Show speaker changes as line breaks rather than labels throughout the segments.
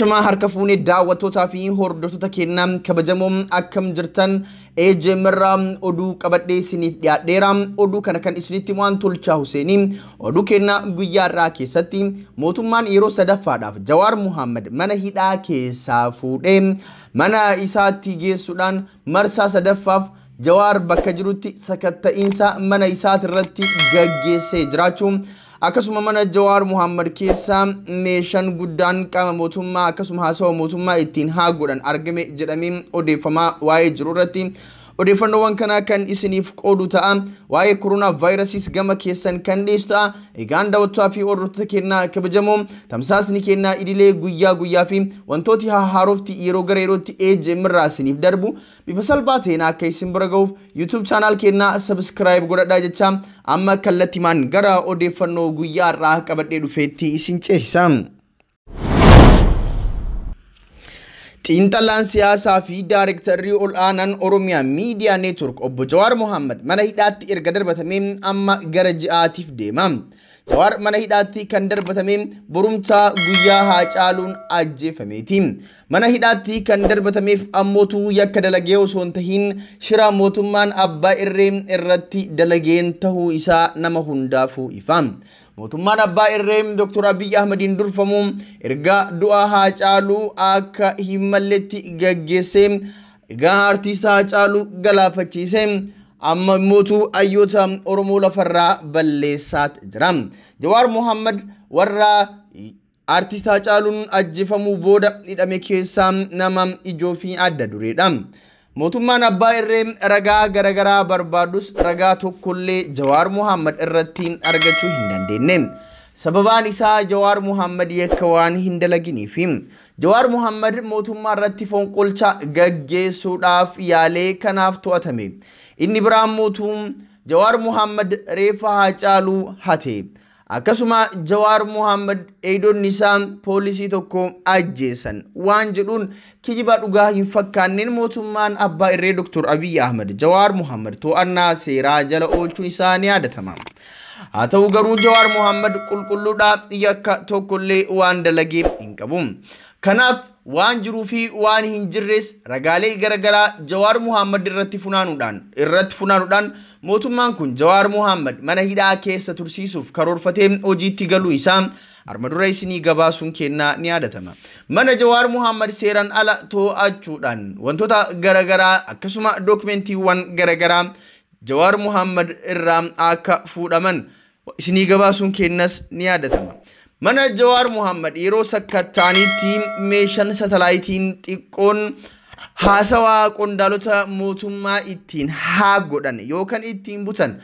Shamaa harka fuunee daawwattootaa fi hordoftoota kennaa kabajamoo akkam jirtan AGM oduu qabadhee isiniif dhiyaadheera. Oduu kana kan isinitti waan tolchaa Huseenii oduu kennaa guyyaa irraa keessatti mootummaan yeroo sadaffaadhaaf Jawaar Muhammad mana hidhaa keessaa fuudhee mana isaatti geessuudhaan marsaa sadaffaaf Jawaar bakka jirutti sakatta'iinsa mana isaa irratti gaggeessee jiraachuu. akkasuma mana jawaar muhammad keessa meeshaan guddaan qaama mootummaa akkasuma haasawa mootummaa ittiin haa godhan argame jedhamee odeeffamaa waa'ee jiru irratti odeeffannoowwan kanaa kan isiniif qoodu ta'a waa'ee koronaa vaayirasiis gama keessan kan ta'a egaan daawwattotaa fi hordoftoota kennaa kabajamoo tamsaasni kennaa idilee guyyaa guyyaa fi wantooti haarofti yeroo gara yerootti eejemirraa isiniif darbu bifa salphaa ta'een akka isin bira ga'uuf yuutuub chaanaal kennaa sabiskiraayib godhadhaa jecha amma kallattimaan gara odeeffannoo guyyaa irraa qabadhee dhufeetti isin ceesisa. Xiinxalaan siyaasaa fi daarektarrii ol aanaan Oromiyaa miidiyaa network obbo Jawaar Mohaammed mana hidhaatti erga darbatamee amma gara ji'aatiif deema. Jawaar mana hidhaatti kan darbatamee borumtaa guyyaa Haacaaluun ajjeefameeti. Mana hidhaatti kan darbatameef ammootuu yakka dalagee osoo hin tahin shira mootummaan abbaa irree irratti dalageen tahuu isaa nama hundaafuu ifa. mootummaan abbaa irree Dr. Abiyyi Ahmadiin durfamu. ergaa du'a Haacaaluu akka hin malletti gaggeessee ergaa haa Haacaaluu galaafachiisee amma immootu hayyoota Oromoo lafarraa balleessaa jira. Jawaar Mohaammed warra haa Haacaaluun ajjefamuu booda hidhame keessaa nama ijoo fi adda dureedha. mootummaan abbaa irree ragaa garaa barbaadus ragaa tokko illee jawaar mohammad irrattiin argachuu hin dandeenye. Sababaan isaa jawaar mohammad yakka waan hin dalaginiif jawaar mohammad mootummaa irratti fonqolcha gaggeessuudhaaf yaalee kanaaf to'atame. Inni biraan mootuun jawaar mohammad reeffa haacaaluu hate. akkasuma jawaar muhammad eeydonni isaa poolisii tokko ajjeesan waan jedhuun kijibaa dhugaa hin fakkaanneen mootummaan abbaa irree doktor abiy ahmed jawaar muhammad to'annaa seeraa jala oolchuun isaa ni yaadatama. haa ta'u garuu jawaar muhammad qulqulluudhaa yakka tokkollee waan dalagee hin qabu. Kanaaf waan jiruu fi waan hin jirres ragaalee garagaraa Jawaar Muhammad irratti funaanuudhaan mootummaan kun Jawaar Muhammad mana hidhaa keessa tursiisuuf karoorfatee hojiitti galuu isaa armadura isinii gabaasuun kennaa ni yaadatama. Mana Jawaar Muhammad seeraan ala to'achuudhaan wantoota garagaraa akkasuma dookumentiiwwan garagaraa Jawaar Muhammad irraa akka fuudhaman isinii gabaasuun kennas ni yaadatama. mana Jawaar Muhammad yeroo sakkattaanitti meeshaan satalaayitiin xiqqoon haasawaa qondaalota mootummaa ittiin haa godhan yookaan ittiin butan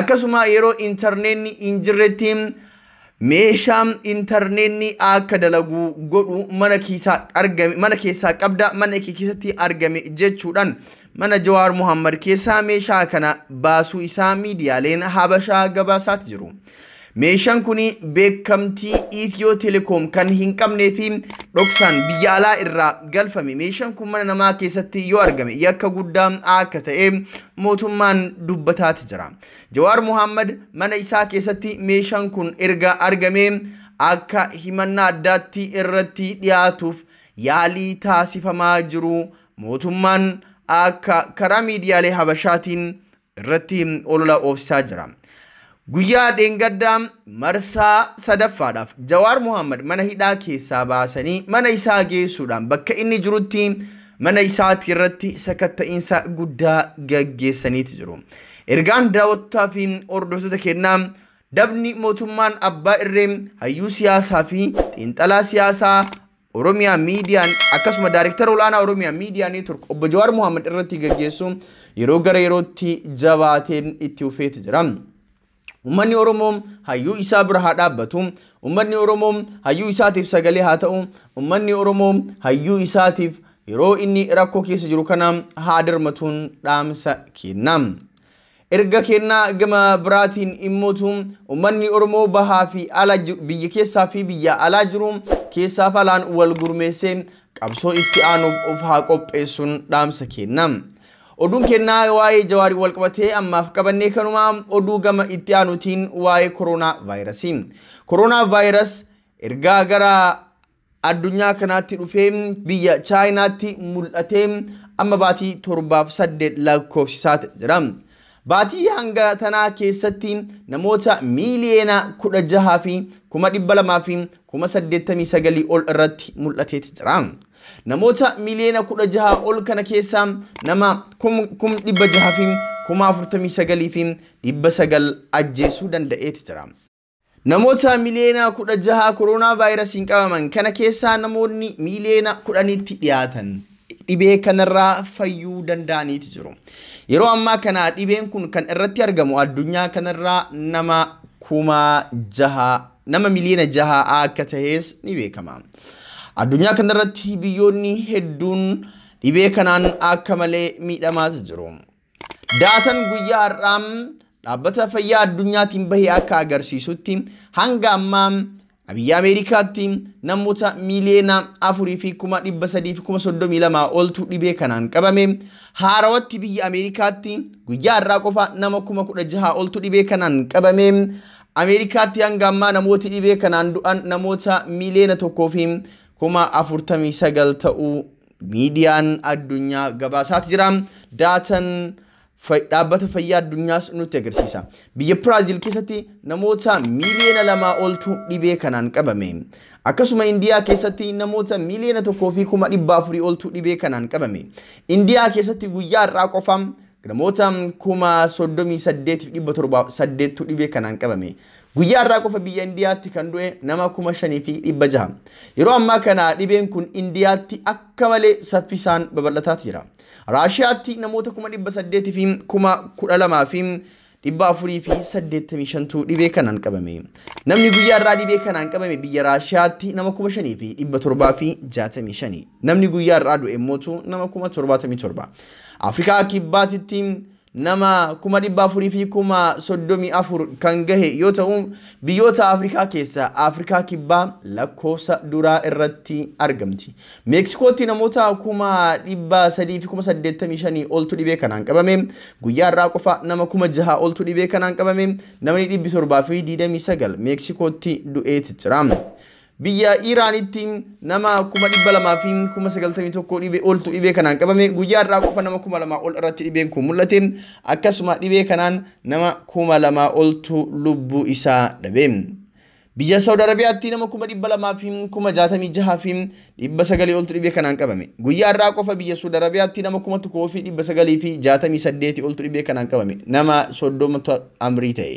akkasuma yeroo intarneetni hin jirretti meeshaan intarneetni akka dalaguu godhu mana keessaa qabda mana keessatti argame jechuudhaan mana Jawaar Muhammad keessaa meeshaa kana baasuu isaa miidiyaaleen habashaa gabaasaati jiru. meeshaan kun beekamtii Itiyoo Telekoom kan hin qabnee fi dhoksaan biyya alaa irraa galfame. Meeshaan kun mana namaa keessatti yoo argame yakka guddaa akka ta'e mootummaan dubbataati jira. Jawaar Mohaammed mana isaa keessatti meeshaan kun erga argame akka himannaa addaatti irratti dhiyaatuuf yaalii taasifamaa jiru mootummaan akka karaa miidiyaalee habashaatiin irratti olola oofsisaa jira. Guyyaa dheengaddaa marsaa sadaffaadhaaf Jawaar Mohaammed mana hidhaa keessaa baasanii mana isaa geessuudhaan bakka inni jirutti mana isaati irratti sakatta'iinsa guddaa gaggeessaniiti jiru. Ergaan daawwattotaa fi hordoftoota kennaa dabni mootummaan abbaa irree hayyuu siyaasaa fi xiinxalaa siyaasaa ኦሮሚያ ሚዲያን akkasuma daayirektara olaanaa ኦሮሚያ ሚዲyaa ኔትወርክ obbo Jawaar Mohaammed irratti gaggeessu yeroo gara yerootti jabaateen itti ufeeti jira. Uummanni Oromoo hayyuu isaa bira haa dhaabbatu. Uummanni oromoo hayyuu isaatiif sagalee haa ta'u. ummanni oromoo hayyuu isaatiif yeroo inni rakkoo keessa jiru kana haa darmatuun dhaamsa kenna. Erga kennaa gama biraatiin immootu uummanni Oromoo bahaa fi biyya keessaa fi biyya alaa jiru keessaa alaan wal gurmeessee qabsoo itti aanuuf of haa qopheessuun dhaamsa kenna. oduun kennaa waa'ee jawaarii wal qabatee ammaaf qabannee kanumaa oduu gama itti aanutiin waa'ee koronaa vaayirasii. Koronaa vaayiras ergaa gara addunyaa kanaatti dhufee biyya chaayinaatti mul'atee amma baatii torbaaf saddeet lakkoofsisaa jira. Baatii hanga tanaa keessatti namoota miiliyeena kudha jahaa fi kuma dhibba fi kuma saddeettamii sagalii ol irratti mul'ateeti jira. Namoota miiliyeena kudha jahaa ol kana keessaa nama kuma dhibba jahaa fi kuma afurtamii sagalii fi dhibba sagal jira. Namoota miiliyeena kudha jahaa kooroonaa vaayirasiin qabaman kana keessaa namoonni miiliyeena kudhanitti dhiyaatan. dhibee kanarraa fayyuu danda'aniiti jiru. Yeroo ammaa kana dhibeen kun kan irratti argamu addunyaa kanarraa nama milina jahaa miliyoona jaha akka tahees ni beekama. Addunyaa kanarratti biyyoonni hedduun dhibee kanaan akka malee miidhamaati jiru. Daatan guyyaa har'aam dhaabbata fayyaa addunyaatiin bahee akka agarsiisutti hanga ammaa Abiyyi Ameerikaatti namoota miiliyoona afurii fi kuma dhibba sadii fi kuma soddomii lamaa oltu dhibee kanaan qabame. Haarawatti biyya Ameerikaatti guyyaa irraa qofa nama kuma kudha jaha oltu dhibee kanaan qabame. Ameerikaatti hanga ammaa namooti dhibee kanaan du'an namoota miiliyoona tokkoo fi kuma afurtamii sagal ta'uu miidiyaan addunyaa gabaasaati jira. Daatan dhaabbata fayyaa addunyaas nutti agarsiisa. Biyya Biraazil keessatti namoota miiliyoona lamaa oltu dhibee kanaan qabame. Akkasuma Indiyaa keessatti namoota miiliyoona tokkoo fi kuma dhibba afurii oltu dhibee kanaan qabame. Indiyaa keessatti guyyaa irraa qofaan namoota kuma soddomii saddeetiif dhibba torba saddeettu dhibee kanaan qabame. guyyaa irraa qofa biyya indiyaatti kan du'e nama kuma shanii fi dhibba jaha yeroo ammaa kana dhibeen kun indiyaatti akka malee saffisaan babalataa jira raashiyaatti namoota kuma dhibba saddeetii fi kuma kudha lamaa fi dhibba afurii fi saddeettamii shantu dhibee kanaan qabame namni guyyaa irraa dhibee kanaan qabame biyya raashiyaatti nama kuma shanii fi dhibba torbaa fi jaatamii shanii namni guyyaa irraa du'e immoo nama kuma torbaatamii torba afrikaa kibbaatitti nama kuma dhibba fi kuma soddomii afur kan gahe yoo ta'u biyyoota Afrikaa keessaa Afrikaa kibbaa lakkoofsa duraa irratti argamti. Meeksikootti namoota kuma dhibba sadii fi kuma dhibee kanaan qabame guyyaa irraa qofa nama kuma jaha oltu dhibee kanaan qabame namni dhibbi torbaa fi diidamii sagal Meeksikootti du'eeti jira. biyya Iiraanitti nama kuma dhibba lamaa fi kuma sagaltamii tokko dhibee oltu dhibee kanaan qabame guyyaa irraa qofa nama kuma lamaa ol irratti dhibeen kun mul'ate akkasuma dhibee kanaan nama kuma lamaa oltu lubbuu isaa dhabe. Biyya Saawud Arabiyaatti nama kuma dhibba lamaa fi kuma jaatamii jahaa fi dhibba sagalii oltu dhibee kanaan qabame. Guyyaa irraa qofa biyya Saawud Arabiyaatti nama kuma tokkoo fi dhibba sagalii fi jaatamii saddeetii oltu dhibee kanaan qabame. Nama soddoma amrii ta'e.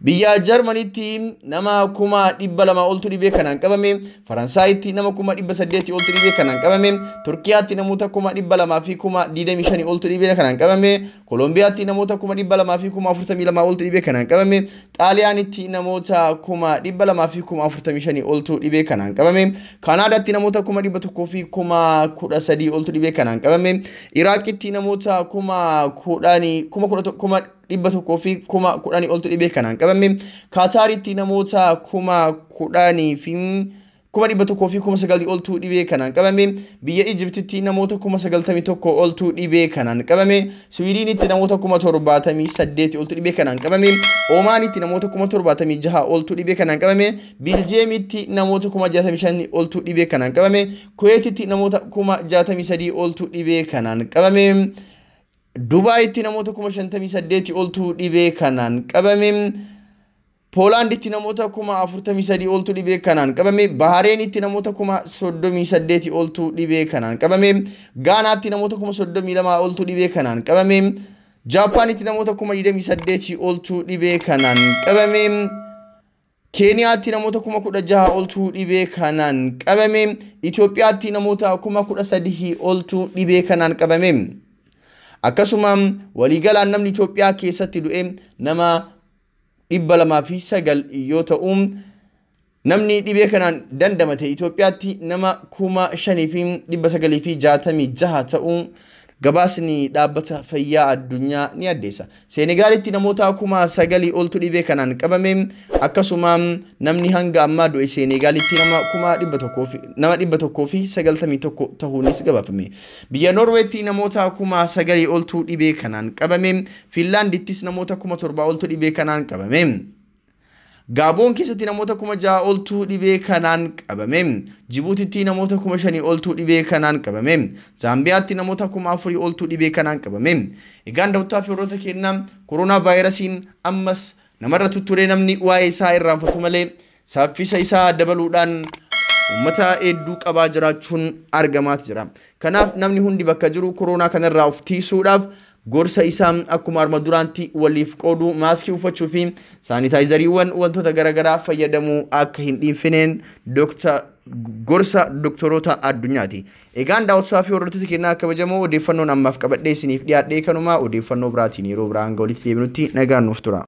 biyya jarmaniitti nama kuma dhibba lama oltu dhibee kanaan qabame faransaayiti nama kuma dhibba saddeetii oltu dhibee kanaan qabame turkiyaatti namoota kuma dhibba lamaa fi kuma digdamii shanii oltu dhibee kanaan qabame koolombiyaatti namoota kuma dhibba lamaa fi kuma afurtamii lamaa oltu dhibee kanaan qabame xaaliyaanitti namoota kuma dhibba lamaa fi kuma afurtamii shanii oltu dhibee kanaan qabame kaanaadaatti namoota kuma dhibba tokkoo fi kuma kudha sadii oltu dhibee kanaan qabame iraaqitti namoota kuma kudhanii kuma kudha kuma dhibba tokkoo fi kuma kudhanii oltu dhibee kanaan qabame kaataaritti namoota kuma kudhanii fim kuma dhibba tokkoo fi kuma sagalii oltu dhibee kanaan qabame biyya Ijibtitti namoota kuma sagaltamii tokko oltu dhibee kanaan qabame Siwiidinitti namoota kuma torbaatamii saddeeti oltu dhibee kanaan qabame Oomaanitti namoota kuma torbaatamii jaha oltu dhibee kanaan qabame Biljeemitti namoota kuma jaatamii shanii oltu dhibee kanaan qabame Kuweetitti namoota kuma jaatamii sadii oltu dhibee kanaan qabame. Dubaayitti namoota kuma shantamii oltu dhibee kanaan qabame. Poolaanditti namoota kuma afurtamii sadii oltu dhibee kanaan qabame. Bahareenitti namoota kuma soddomii dhibee kanaan qabame. Gaanaatti namoota kuma soddomii dhibee kanaan qabame. Jaapaanitti namoota kuma digdamii dhibee kanaan qabame. Keeniyaatti namoota kuma kudha dhibee kanaan qabame. Itoophiyaatti namoota kuma kudha dhibee kanaan qabame. akkasuma waliigalaan namni Itoophiyaa keessatti du'ee nama 2,9 lamaa fi yoo ta'u namni dhibee kanaan dandamate Itoophiyaatti nama kuma shanii fi dhibba fi jaatamii jaha ta'u. gabaasni dhaabbata fayyaa addunyaa ni addeessa. Seenegaalitti namoota akkuma sagalii oltu dhibee kanaan qabame akkasuma namni hanga ammaa du'e Seenegaalitti nama dhibba tokkoo fi sagaltamii tokko ta'uunis gabaafame. Biyya Noorweetti namoota akkuma sagalii oltu dhibee kanaan qabame. Finlaandittis namoota akkuma torbaa oltu dhibee kanaan qabame. gaaboon keessatti namoota kuma ja'a oltuu dhibee kanaan qabame jibuutitti namoota kuma shanii oltuu dhibee kanaan qabame zaambiyaatti namoota kuma afurii oltuu dhibee kanaan qabame egaan dawutaa fi warroota kennaa koronaa vaayirasiin ammas namarra tutturee namni waa'ee isaa irraanfatu malee saffisa isaa dabaluudhaan uummata hedduu qabaa jiraachuun argamaati jira kanaaf namni hundi bakka jiru koronaa kanarraa of tiisuudhaaf gorsa isaa akkuma arma duraantti waliif qooduu maaskii uffachuu fi saanitaayizariiwwan wantoota garaa fayyadamuu akka hin dhiinfineen gorsa doktoroota addunyaati. Egaan daawwattotaa fi hordoftootaa kennaa kabajamoo odeeffannoon ammaaf qabadhee isiniif dhiyaadhee kanuma odeeffannoo biraatiin yeroo biraa biraan walitti deebinutti nagaa nuuf tura.